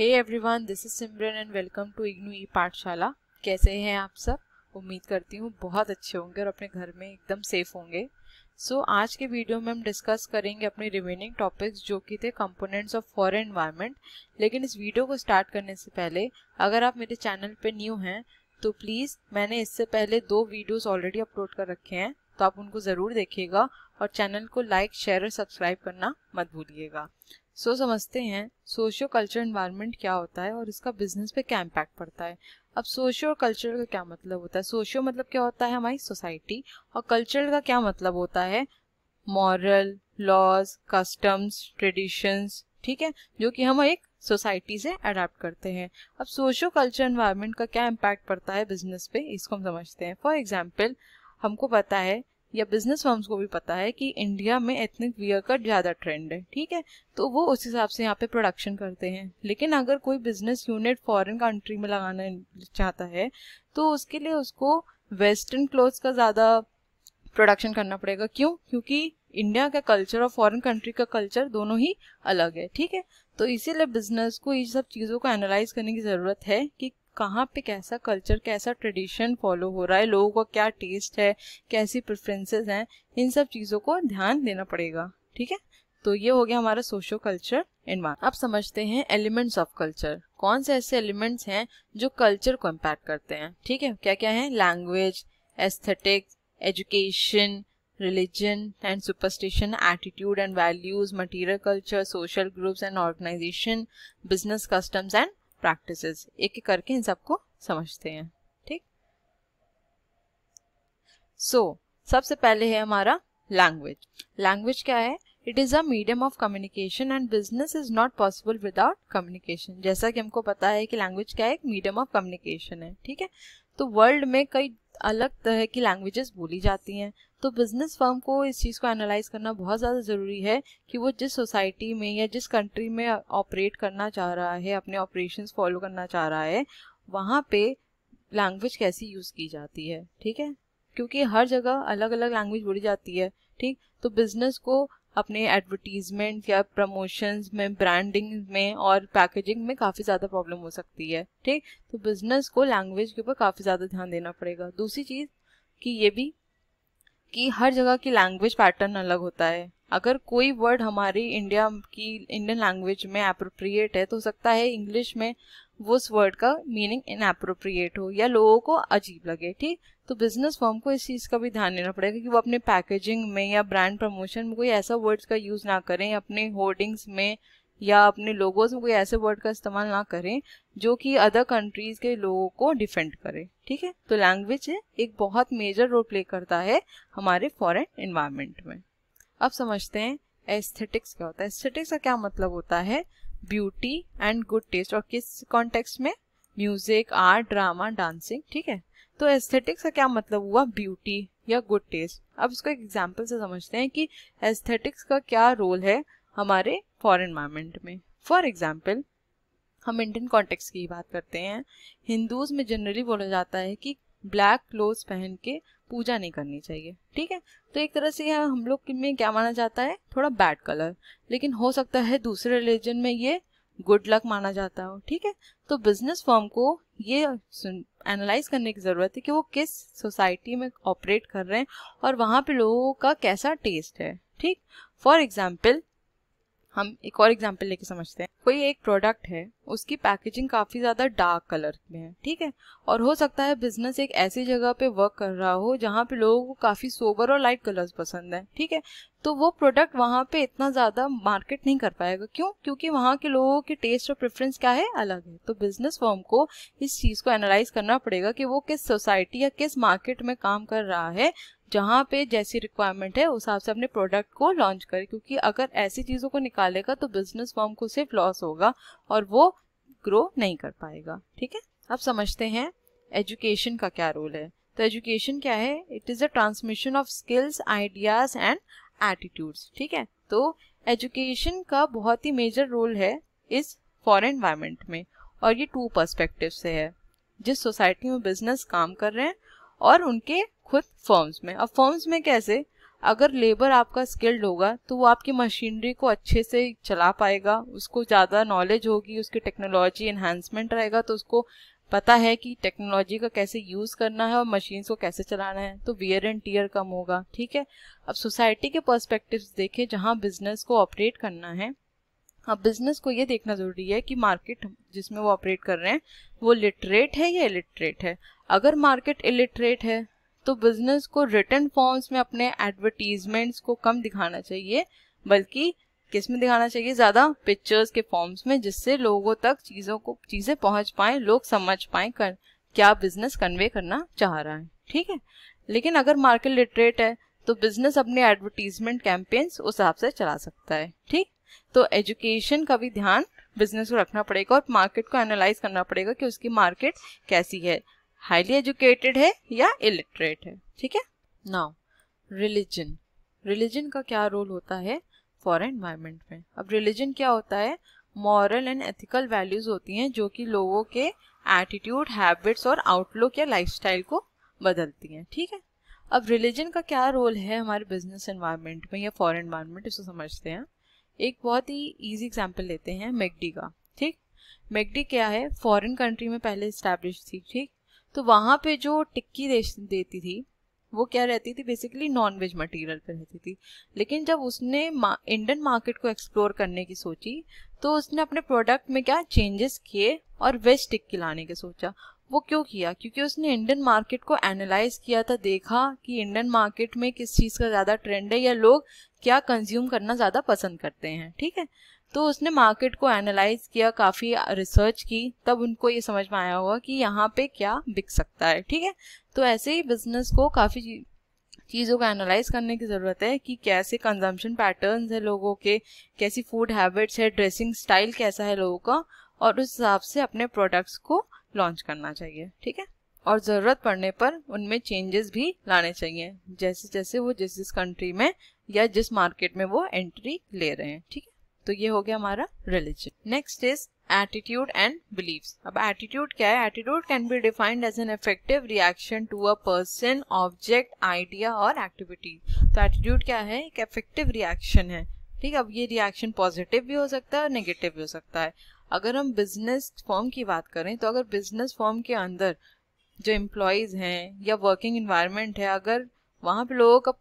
hey everyone this is Simran and welcome to IGNOU e Pathshala कैसे हैं आप सब उम्मीद करती हूँ बहुत अच्छे होंगे और अपने घर में एकदम सेफ होंगे सो so, आज के वीडियो में हम डिस्कस करेंगे अपने रिमेनिंग टॉपिक्स जो कि थे कंपोनेंट्स ऑफ फॉरेन एनवायरनमेंट लेकिन इस वीडियो को स्टार्ट करने से पहले अगर आप मेरे चैनल पर न्यू हैं तो प्लीज़ मैंने इससे पहले दो वीडियोज़ ऑलरेडी अपलोड कर रखे हैं तो आप उनको ज़रूर देखिएगा और चैनल को लाइक शेयर और सब्सक्राइब करना मत भूलिएगा सो so, समझते हैं सोशियो कल्चर इन्वायरमेंट क्या होता है और इसका बिजनेस पे क्या इम्पैक्ट पड़ता है अब सोशियो और कल्चरल का क्या मतलब होता है सोशियो मतलब क्या होता है हमारी सोसाइटी और कल्चरल का क्या मतलब होता है मॉरल लॉज कस्टम्स ट्रेडिशंस ठीक है जो कि हम एक सोसाइटी से अडाप्ट करते हैं अब सोशियो कल्चर इन्वायरमेंट का क्या इम्पैक्ट पड़ता है बिजनेस पे इसको हम समझते हैं फॉर एग्जाम्पल हमको पता है या बिजनेस फर्म्स को भी पता है कि इंडिया में एथनिक वियर का ज़्यादा ट्रेंड है ठीक है तो वो उस हिसाब से यहाँ पे प्रोडक्शन करते हैं लेकिन अगर कोई बिजनेस यूनिट फॉरेन कंट्री में लगाना चाहता है तो उसके लिए उसको वेस्टर्न क्लोथ्स का ज़्यादा प्रोडक्शन करना पड़ेगा क्यों क्योंकि इंडिया का कल्चर और फॉरेन कंट्री का कल्चर दोनों ही अलग है ठीक है तो इसीलिए बिजनेस को ये सब चीज़ों को एनालाइज करने की ज़रूरत है कि कहाँ पे कैसा कल्चर कैसा ट्रेडिशन फॉलो हो रहा है लोगों का क्या टेस्ट है कैसी प्रेफरेंसेस हैं इन सब चीज़ों को ध्यान देना पड़ेगा ठीक है तो ये हो गया हमारा सोशो कल्चर एनवायरमेंट अब समझते हैं एलिमेंट्स ऑफ कल्चर कौन से ऐसे एलिमेंट्स हैं जो कल्चर को इम्पैक्ट करते हैं ठीक है क्या क्या है language aesthetics education religion and superstition attitude and values material culture social groups and organisation business customs and practices एक एक करके इन सबको समझते हैं ठीक सो so, सबसे पहले है हमारा लैंग्वेज लैंग्वेज क्या है it is a medium of communication and business is not possible without communication जैसा कि हमको पता है कि लैंग्वेज क्या है एक मीडियम ऑफ कम्युनिकेशन है ठीक है तो वर्ल्ड में कई अलग तरह की लैंग्वेजेस बोली जाती हैं तो बिजनेस फर्म को इस चीज़ को एनालाइज करना बहुत ज़्यादा ज़रूरी है कि वो जिस सोसाइटी में या जिस कंट्री में ऑपरेट करना चाह रहा है अपने ऑपरेशन फॉलो करना चाह रहा है वहाँ पे लैंग्वेज कैसी यूज़ की जाती है ठीक है क्योंकि हर जगह अलग अलग लैंग्वेज बोली जाती है ठीक तो बिजनेस को अपने एडवर्टीजमेंट या प्रमोशंस में ब्रांडिंग में और पैकेजिंग में काफ़ी ज़्यादा प्रॉब्लम हो सकती है ठीक तो बिजनेस को लैंग्वेज के ऊपर काफ़ी ज़्यादा ध्यान देना पड़ेगा दूसरी चीज़ कि ये भी कि हर जगह की लैंग्वेज पैटर्न अलग होता है अगर कोई वर्ड हमारी इंडिया की इंडियन लैंग्वेज में अप्रोप्रिएट है तो हो सकता है इंग्लिश में वो उस वर्ड का मीनिंग इन अप्रोप्रिएट हो या लोगों को अजीब लगे ठीक तो बिजनेस फॉर्म को इस चीज़ का भी ध्यान देना पड़ेगा कि वो अपने पैकेजिंग में या ब्रांड प्रमोशन में कोई ऐसा वर्ड्स का यूज़ ना करें अपने होर्डिंग्स में या अपने लोगों से कोई ऐसे वर्ड का इस्तेमाल ना करें जो कि अदर कंट्रीज के लोगों को डिफेंड करे ठीक है तो लैंग्वेज एक बहुत मेजर रोल प्ले करता है हमारे फॉरेन इन्वायरमेंट में अब समझते हैं एस्थेटिक्स क्या होता है एस्थेटिक्स का क्या मतलब होता है ब्यूटी एंड गुड टेस्ट और किस कॉन्टेक्स में म्यूजिक आर्ट ड्रामा डांसिंग ठीक है तो एस्थेटिक्स का क्या मतलब हुआ ब्यूटी या गुड टेस्ट अब इसको एक एग्जाम्पल से समझते हैं कि एस्थेटिक्स का क्या रोल है हमारे फॉर एनवायरमेंट में फॉर एग्जाम्पल हम इंडियन कॉन्टेक्स की बात करते हैं हिंदूज में जनरली बोला जाता है कि ब्लैक क्लोथ पहन के पूजा नहीं करनी चाहिए ठीक है तो एक तरह से यह हम लोग में क्या माना जाता है थोड़ा बैड कलर लेकिन हो सकता है दूसरे रिलीजन में ये गुड लक माना जाता हो ठीक है तो बिजनेस फॉर्म को ये एनालाइज करने की ज़रूरत है कि वो किस सोसाइटी में ऑपरेट कर रहे हैं और वहाँ पे लोगों का कैसा टेस्ट है ठीक फॉर एग्जाम्पल हम एक और एग्जाम्पल लेके समझते हैं कोई एक प्रोडक्ट है उसकी पैकेजिंग काफी ज्यादा डार्क कलर में है ठीक है और हो सकता है बिजनेस एक ऐसी जगह पे वर्क कर रहा हो जहाँ पे लोगों को काफी सोबर और लाइट कलर्स पसंद है ठीक है तो वो प्रोडक्ट वहाँ पे इतना ज्यादा मार्केट नहीं कर पाएगा क्यों क्योंकि वहाँ के लोगों के टेस्ट और प्रेफरेंस क्या है अलग है तो बिजनेस फॉर्म को इस चीज को एनालाइज करना पड़ेगा कि वो किस सोसाइटी या किस मार्केट में काम कर रहा है जहाँ पे जैसी रिक्वायरमेंट है उस हिसाब से अपने प्रोडक्ट को लॉन्च करें क्योंकि अगर ऐसी चीज़ों को निकालेगा तो बिजनेस फॉर्म को सिर्फ लॉस होगा और वो ग्रो नहीं कर पाएगा ठीक है अब समझते हैं एजुकेशन का क्या रोल है तो एजुकेशन क्या है it is a transmission of skills ideas and attitudes ठीक है तो एजुकेशन का बहुत ही मेजर रोल है इस फॉरन एनवायरमेंट में और ये टू परस्पेक्टिव से है जिस सोसाइटी में बिजनेस काम कर रहे हैं और उनके खुद फर्म्स में अब फर्म्स में कैसे अगर लेबर आपका स्किल्ड होगा तो वो आपकी मशीनरी को अच्छे से चला पाएगा उसको ज़्यादा नॉलेज होगी उसकी टेक्नोलॉजी इन्हांसमेंट रहेगा तो उसको पता है कि टेक्नोलॉजी का कैसे यूज़ करना है और मशीन्स को कैसे चलाना है तो वियर एंड टीयर कम होगा ठीक है अब सोसाइटी के पर्सपेक्टिव देखें जहाँ बिजनेस को ऑपरेट करना है अब बिजनेस को ये देखना ज़रूरी है कि मार्केट जिसमें वो ऑपरेट कर रहे हैं वो लिटरेट है या इलिटरेट है अगर मार्केट इलिटरेट है तो बिजनेस को रिटर्न फॉर्म्स में अपने एडवर्टीजमेंट्स को कम दिखाना चाहिए बल्कि किस में दिखाना चाहिए ज्यादा पिक्चर्स के फॉर्म्स में जिससे लोगों तक चीजों को चीजें पहुंच पाए लोग समझ पाए कर क्या बिजनेस कन्वे करना चाह रहा है ठीक है लेकिन अगर मार्केट लिटरेट है तो बिजनेस अपने एडवर्टीजमेंट कैंपेन्स उस हिसाब से चला सकता है ठीक तो एजुकेशन का भी ध्यान बिजनेस को रखना पड़ेगा और मार्केट को एनालाइज करना पड़ेगा कि उसकी मार्केट कैसी है हाईली एजुकेटेड है या इलिटरेट है ठीक है नाउ रिलीजन रिलीजन का क्या रोल होता है फॉर एनवायरमेंट में अब रिलीजन क्या होता है मॉरल एंड एथिकल वैल्यूज होती हैं जो कि लोगों के एटीट्यूड हैबिट्स और आउटलुक या लाइफस्टाइल को बदलती हैं ठीक है अब रिलीजन का क्या रोल है हमारे बिजनेस एनवायरमेंट में या फॉरेन एनवायरमेंट इसको समझते हैं एक बहुत ही इजी एग्जांपल लेते हैं मैगडी का ठीक मैगडी क्या है फॉरेन कंट्री में पहले इस्टेब्लिश थी ठीक तो वहाँ पे जो टिक्की देती थी वो क्या रहती थी बेसिकली नॉन वेज मटीरियल पे रहती थी लेकिन जब उसने इंडियन मार्केट को एक्सप्लोर करने की सोची तो उसने अपने प्रोडक्ट में क्या चेंजेस किए और वेज टिक्की लाने का सोचा वो क्यों किया क्योंकि उसने इंडियन मार्केट को एनालाइज किया था देखा कि इंडियन मार्केट में किस चीज़ का ज़्यादा ट्रेंड है या लोग क्या कंज्यूम करना ज़्यादा पसंद करते हैं ठीक है तो उसने मार्केट को एनालाइज किया काफ़ी रिसर्च की तब उनको ये समझ में आया होगा कि यहाँ पे क्या बिक सकता है ठीक है तो ऐसे ही बिजनेस को काफ़ी चीज़ों को एनालाइज करने की ज़रूरत है कि कैसे कंजम्पशन पैटर्न्स है लोगों के कैसी फूड हैबिट्स है ड्रेसिंग स्टाइल कैसा है लोगों का और उस हिसाब से अपने प्रोडक्ट्स को लॉन्च करना चाहिए ठीक है और ज़रूरत पड़ने पर उनमें चेंजेस भी लाने चाहिए जैसे जैसे वो जिस जिस कंट्री में या जिस मार्केट में वो एंट्री ले रहे हैं ठीक है तो ये हो गया हमारा religion next is attitude and believe अब एटीट्यूड क्या है attitude can be defined as an effective reaction to a person object idea और एक्टिविटी तो एटीट्यूड क्या है एक इफेक्टिव रिएक्शन है ठीक है अब ये रिएक्शन पॉजिटिव भी हो सकता है और नेगेटिव भी हो सकता है अगर हम बिजनेस फॉर्म की बात करें तो अगर बिजनेस फॉर्म के अंदर जो एम्प्लॉयज़ हैं या वर्किंग इन्वायरमेंट है अगर वहाँ पे लोगों का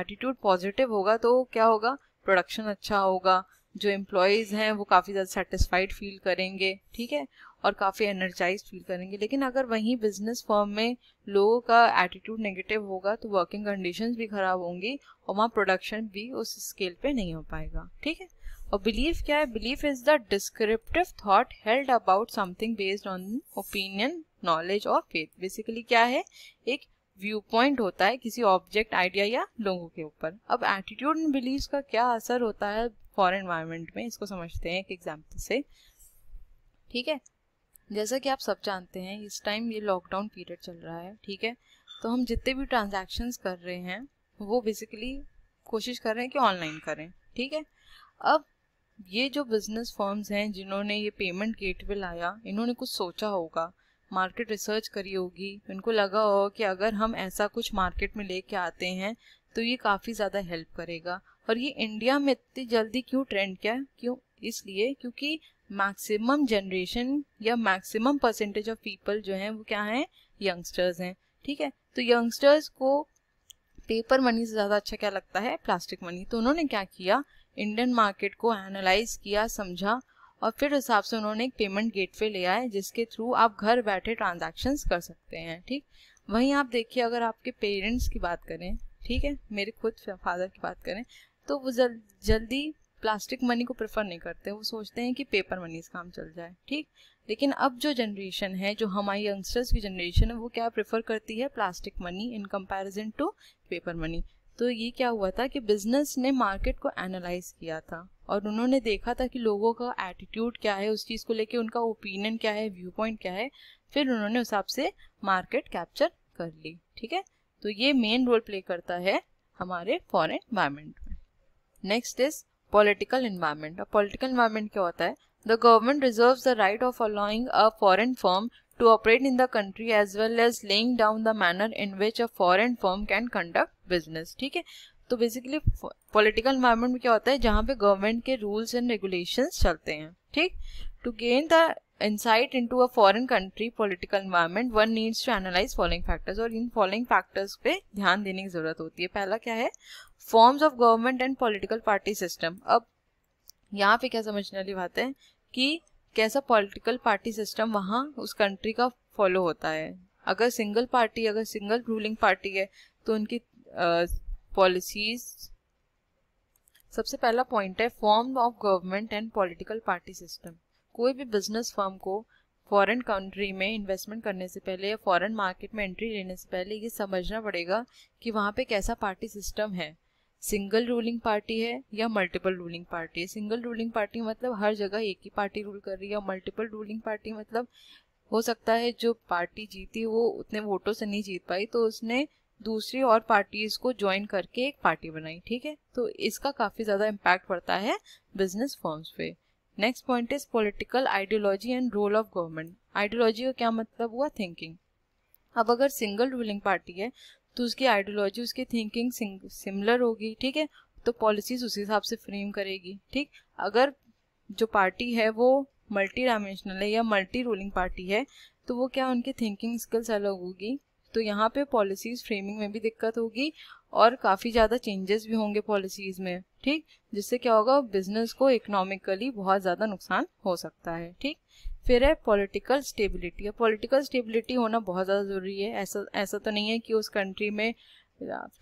एटीट्यूड हम्म, पॉजिटिव होगा तो क्या होगा प्रोडक्शन अच्छा होगा जो एम्प्लॉयज़ हैं वो काफ़ी ज़्यादा सेटिस्फाइड फील करेंगे ठीक है और काफ़ी एनर्जाइज फील करेंगे लेकिन अगर वहीं बिजनेस फॉर्म में लोगों का एटीट्यूड नेगेटिव होगा तो वर्किंग कंडीशंस भी ख़राब होंगी और वहाँ प्रोडक्शन भी उस स्केल पे नहीं हो पाएगा ठीक है और बिलीफ क्या है belief is the descriptive thought held about something based on opinion knowledge और फेथ बेसिकली क्या है एक व्यू पॉइंट होता है किसी ऑब्जेक्ट आइडिया या लोगों के ऊपर अब एटीट्यूड एंड बिलीव का क्या असर होता है फॉर एनवायरमेंट में इसको समझते हैं एक एग्जाम्पल से ठीक है जैसा कि आप सब जानते हैं इस टाइम ये लॉकडाउन पीरियड चल रहा है ठीक है तो हम जितने भी ट्रांजैक्शंस कर रहे हैं वो बेसिकली कोशिश कर रहे हैं कि ऑनलाइन करें ठीक है अब ये जो बिजनेस फॉर्म्स हैं जिन्होंने ये पेमेंट गेटवे लाया इन्होंने कुछ सोचा होगा मार्केट रिसर्च करी होगी उनको लगा होगा कि अगर हम ऐसा कुछ मार्केट में लेके आते हैं तो ये काफ़ी ज़्यादा हेल्प करेगा और ये इंडिया में इतनी जल्दी क्यों ट्रेंड किया क्यों इसलिए क्योंकि मैक्सिमम जनरेशन या मैक्सिमम परसेंटेज ऑफ पीपल जो हैं वो क्या हैं यंगस्टर्स हैं ठीक है तो यंगस्टर्स को पेपर मनी से ज़्यादा अच्छा क्या लगता है प्लास्टिक मनी तो उन्होंने क्या किया इंडियन मार्केट को एनालाइज किया समझा और फिर हिसाब से उन्होंने एक पेमेंट गेटवे लिया है जिसके थ्रू आप घर बैठे ट्रांजेक्शन कर सकते हैं ठीक वहीं आप देखिए अगर आपके पेरेंट्स की बात करें ठीक है मेरे खुद फादर की बात करें तो वो जल जल्दी प्लास्टिक मनी को प्रेफर नहीं करते वो सोचते हैं कि पेपर मनी से काम चल जाए ठीक लेकिन अब जो जनरेशन है जो हमारी यंगस्टर्स की जनरेशन है वो क्या प्रेफर करती है plastic money in comparison to paper money तो ये क्या हुआ था कि बिजनेस ने मार्केट को एनालाइज किया था और उन्होंने देखा था कि लोगों का एटीट्यूड क्या है उस चीज़ को लेके उनका ओपिनियन क्या है व्यू पॉइंट क्या है फिर उन्होंने उस हिसाब से मार्केट कैप्चर कर ली ठीक है तो ये मेन रोल प्ले करता है हमारे फॉरेन इन्वायरमेंट में नेक्स्ट इज पॉलिटिकल इन्वायरमेंट और पॉलिटिकल इन्वायरमेंट क्या होता है the government reserve the right of allowing a foreign firm to operate in the country as well as laying down the manner in which a foreign firm can conduct business ठीक है तो basically political environment में क्या होता है जहाँ पे government के रूल्स एंड रेगुलेशन चलते हैं ठीक to gain the insight into a foreign country political environment one needs to analyse following factors और इन फॉलोइंग फैक्टर्स पे ध्यान देने की जरूरत होती है पहला क्या है forms of government and political party system अब यहाँ पे क्या समझने वाली बात है कि कैसा पॉलिटिकल पार्टी सिस्टम वहाँ उस कंट्री का फॉलो होता है अगर सिंगल पार्टी अगर सिंगल रूलिंग पार्टी है तो उनकी पॉलिसीज सबसे पहला पॉइंट है form of government and political party system कोई भी बिजनेस फर्म को फॉरेन कंट्री में इन्वेस्टमेंट करने से पहले या फॉरेन मार्केट में एंट्री लेने से पहले ये समझना पड़ेगा कि वहाँ पे कैसा पार्टी सिस्टम है सिंगल रूलिंग पार्टी है या मल्टीपल रूलिंग पार्टी है सिंगल रूलिंग पार्टी मतलब हर जगह एक ही पार्टी रूल कर रही है मल्टीपल रूलिंग पार्टी मतलब हो सकता है जो पार्टी जीती वो उतने वोटों से नहीं जीत पाई तो उसने दूसरी और पार्टीज को ज्वाइन करके एक पार्टी बनाई ठीक है तो इसका काफ़ी ज़्यादा इम्पैक्ट पड़ता है बिजनेस फॉर्म्स पे next point is political ideology and role of government ideology का क्या मतलब हुआ थिंकिंग अब अगर सिंगल रूलिंग पार्टी है तो उसकी आइडियोलॉजी उसकी थिंकिंग सिमिलर होगी ठीक है तो पॉलिसीज उसी हिसाब से फ्रेम करेगी ठीक अगर जो पार्टी है वो मल्टी डायमेंशनल है या मल्टी रूलिंग पार्टी है तो वो क्या उनकी थिंकिंग स्किल्स अलग होगी तो यहाँ पे पॉलिसीज़ फ्रेमिंग में भी दिक्कत होगी और काफ़ी ज़्यादा चेंजेस भी होंगे पॉलिसीज़ में ठीक जिससे क्या होगा बिजनेस को इकोनॉमिकली बहुत ज़्यादा नुकसान हो सकता है ठीक फिर है पॉलिटिकल स्टेबिलिटी पॉलिटिकल स्टेबिलिटी होना बहुत ज़्यादा ज़रूरी है ऐसा ऐसा तो नहीं है कि उस कंट्री में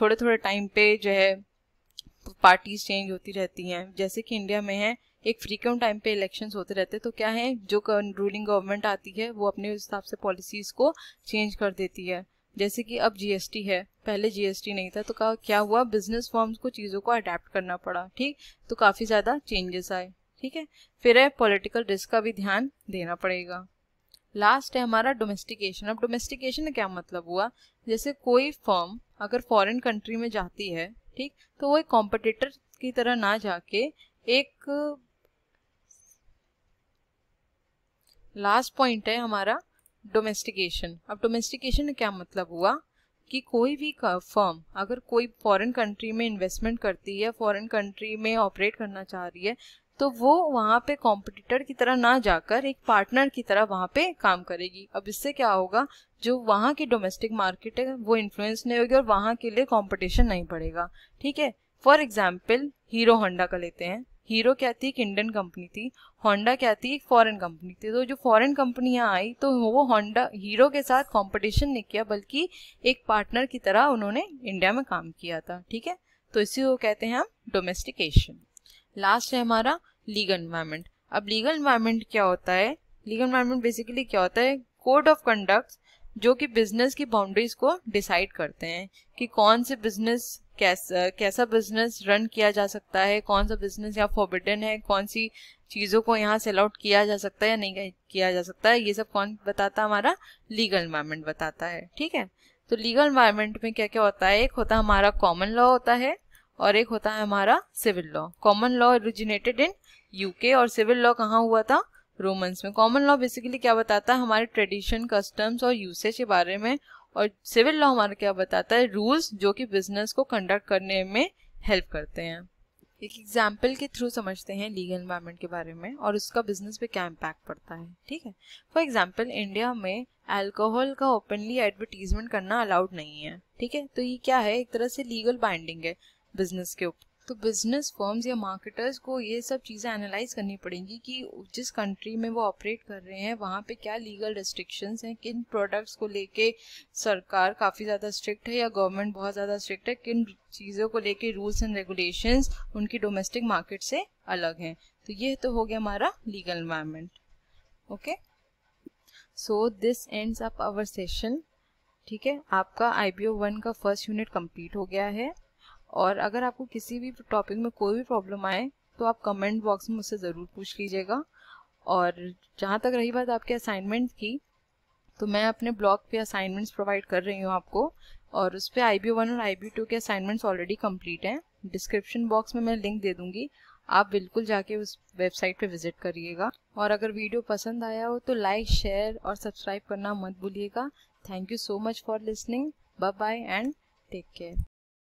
थोड़े थोड़े टाइम पे जो है पार्टीज चेंज होती रहती हैं जैसे कि इंडिया में है एक फ्रीक्वेंट टाइम पे इलेक्शंस होते रहते हैं तो क्या है जो रूलिंग गवर्नमेंट आती है वो अपने हिसाब से पॉलिसीज़ को चेंज कर देती है जैसे कि अब जीएसटी है पहले जीएसटी नहीं था तो क्या हुआ बिजनेस फॉर्म्स को चीज़ों को अडेप्ट करना पड़ा ठीक तो काफ़ी ज़्यादा चेंजेस आए ठीक है फिर है पॉलिटिकल रिस्क का भी ध्यान देना पड़ेगा लास्ट है हमारा डोमेस्टिकेशन अब डोमेस्टिकेशन क्या मतलब हुआ जैसे कोई फर्म अगर फॉरेन कंट्री में जाती है ठीक तो वो एक कॉम्पिटिटर की तरह ना जाके एक लास्ट पॉइंट है हमारा डोमेस्टिकेशन अब डोमेस्टिकेशन क्या मतलब हुआ कि कोई भी फर्म अगर कोई फॉरेन कंट्री में इन्वेस्टमेंट करती है फॉरेन कंट्री में ऑपरेट करना चाह रही है तो वो वहाँ पे कॉम्पिटिटर की तरह ना जाकर एक पार्टनर की तरह वहाँ पे काम करेगी अब इससे क्या होगा जो वहाँ की डोमेस्टिक मार्केट है वो इन्फ्लुएंस नहीं होगी और वहाँ के लिए कॉम्पिटिशन नहीं पड़ेगा ठीक है फॉर एग्जाम्पल हीरो होंडा का लेते हैं हीरो क्या थी एक इंडियन कंपनी थी होंडा क्या थी एक फॉरेन कंपनी थी तो जो फॉरेन कंपनियां आई तो वो होंडा हीरो के साथ कंपटीशन नहीं किया बल्कि एक पार्टनर की तरह उन्होंने इंडिया में काम किया था ठीक है तो इसी को कहते हैं हम डोमेस्टिकेशन लास्ट है हमारा लीगल इन्वायरमेंट अब लीगल इन्वायरमेंट क्या होता है लीगल इन्वायरमेंट बेसिकली क्या होता है कोड ऑफ कंडक्ट जो कि बिजनेस की बाउंड्रीज को डिसाइड करते हैं कि कौन से बिजनेस कैसा कैसा बिजनेस रन किया जा सकता है कौन सा बिजनेस यहाँ फॉरबिडन है कौन सी चीज़ों को यहाँ सेल आउट किया जा सकता है या नहीं किया जा सकता है ये सब कौन बताता है हमारा लीगल इन्वायरमेंट बताता है ठीक है तो लीगल इन्वायरमेंट में क्या क्या होता है एक होता है हमारा कॉमन लॉ होता है और एक होता है हमारा civil law common law originated in UK और सिविल लॉ कहाँ हुआ था रोमन्स में कॉमन लॉ बेसिकली क्या बताता है हमारे ट्रेडिशन कस्टम्स और यूसेज के बारे में और सिविल लॉ हमारा क्या बताता है रूल्स जो कि बिजनेस को कंडक्ट करने में हेल्प करते हैं एक एग्जाम्पल के थ्रू समझते हैं लीगल इन्वायरमेंट के बारे में और उसका बिजनेस पे क्या इम्पैक्ट पड़ता है ठीक है फॉर एग्जाम्पल इंडिया में अल्कोहल का ओपनली एडवर्टीजमेंट करना अलाउड नहीं है ठीक है तो ये क्या है एक तरह से लीगल बाइंडिंग है बिजनेस के ऊपर तो बिजनेस फर्म्स या मार्केटर्स को ये सब चीज़ें एनालाइज करनी पड़ेंगी कि जिस कंट्री में वो ऑपरेट कर रहे हैं वहाँ पे क्या लीगल रिस्ट्रिक्शंस हैं किन प्रोडक्ट्स को लेके सरकार काफ़ी ज़्यादा स्ट्रिक्ट है या गवर्नमेंट बहुत ज़्यादा स्ट्रिक्ट है किन चीज़ों को लेके रूल्स एंड रेगुलेशंस उनकी डोमेस्टिक मार्केट से अलग हैं तो ये तो हो गया हमारा legal environment okay so this ends up our session ठीक है आपका आई बी ओ वन का फर्स्ट यूनिट कंप्लीट हो गया है और अगर आपको किसी भी टॉपिक में कोई भी प्रॉब्लम आए तो आप कमेंट बॉक्स में मुझसे ज़रूर पूछ लीजिएगा और जहाँ तक रही बात आपके असाइनमेंट की तो मैं अपने ब्लॉग पे असाइनमेंट्स प्रोवाइड कर रही हूँ आपको और उस पर आई बी वन और आई बी टू के असाइनमेंट्स ऑलरेडी कंप्लीट हैं डिस्क्रिप्शन बॉक्स में मैं लिंक दे दूँगी आप बिल्कुल जाके उस वेबसाइट पे विजिट करिएगा और अगर वीडियो पसंद आया हो तो लाइक शेयर और सब्सक्राइब करना मत भूलिएगा thank you so much for listening bye bye and take care